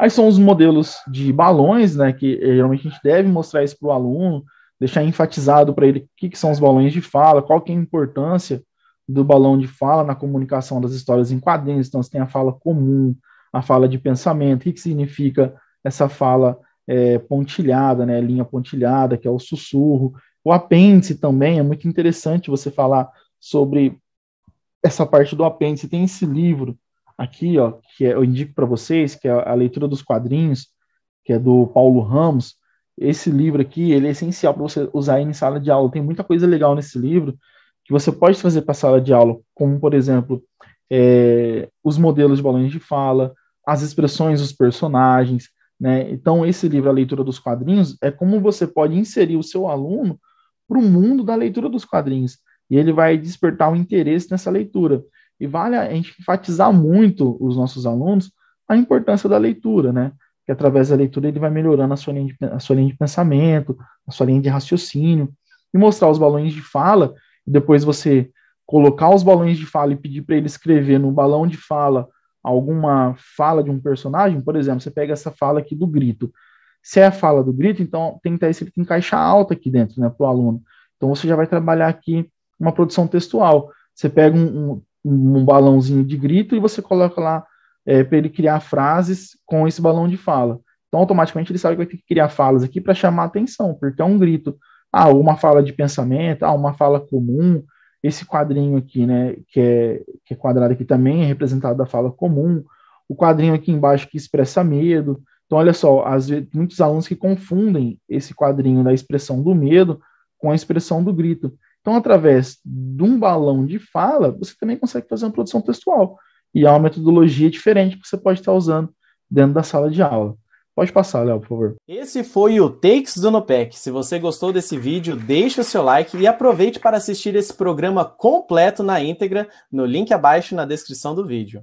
Aí são os modelos de balões, né, que eh, geralmente a gente deve mostrar isso para o aluno, deixar enfatizado para ele o que, que, são os balões de fala, qual que é a importância do balão de fala na comunicação das histórias em quadrinhos. Então, você tem a fala comum, a fala de pensamento, o que, que significa essa fala é, pontilhada, né, linha pontilhada, que é o sussurro. O apêndice também é muito interessante você falar sobre essa parte do apêndice. Tem esse livro aqui, ó, que é, eu indico para vocês, que é a leitura dos quadrinhos, que é do Paulo Ramos. Esse livro aqui, ele é essencial para você usar em sala de aula. Tem muita coisa legal nesse livro que você pode trazer para sala de aula, como, por exemplo, é, os modelos de balões de fala, as expressões dos personagens, né? Então, esse livro, A Leitura dos Quadrinhos, é como você pode inserir o seu aluno para o mundo da leitura dos quadrinhos. E ele vai despertar o um interesse nessa leitura. E vale a gente enfatizar muito os nossos alunos a importância da leitura, né? Que através da leitura ele vai melhorando a sua linha de, a sua linha de pensamento, a sua linha de raciocínio, e mostrar os balões de fala, e depois você colocar os balões de fala e pedir para ele escrever no balão de fala alguma fala de um personagem, por exemplo, você pega essa fala aqui do grito. Se é a fala do grito, então tem que ter tá, esse em caixa alta aqui dentro, né, para o aluno. Então você já vai trabalhar aqui uma produção textual. Você pega um, um um balãozinho de grito e você coloca lá é, para ele criar frases com esse balão de fala. Então, automaticamente ele sabe que vai ter que criar falas aqui para chamar atenção, porque é um grito. Ah, uma fala de pensamento, ah, uma fala comum. Esse quadrinho aqui, né, que é, que é quadrado aqui também, é representado da fala comum. O quadrinho aqui embaixo que expressa medo. Então, olha só, às vezes, muitos alunos que confundem esse quadrinho da expressão do medo com a expressão do grito. Então, através de um balão de fala, você também consegue fazer uma produção textual. E há uma metodologia diferente que você pode estar usando dentro da sala de aula. Pode passar, Léo, por favor. Esse foi o Takes do Nopec. Se você gostou desse vídeo, deixe o seu like e aproveite para assistir esse programa completo na íntegra no link abaixo na descrição do vídeo.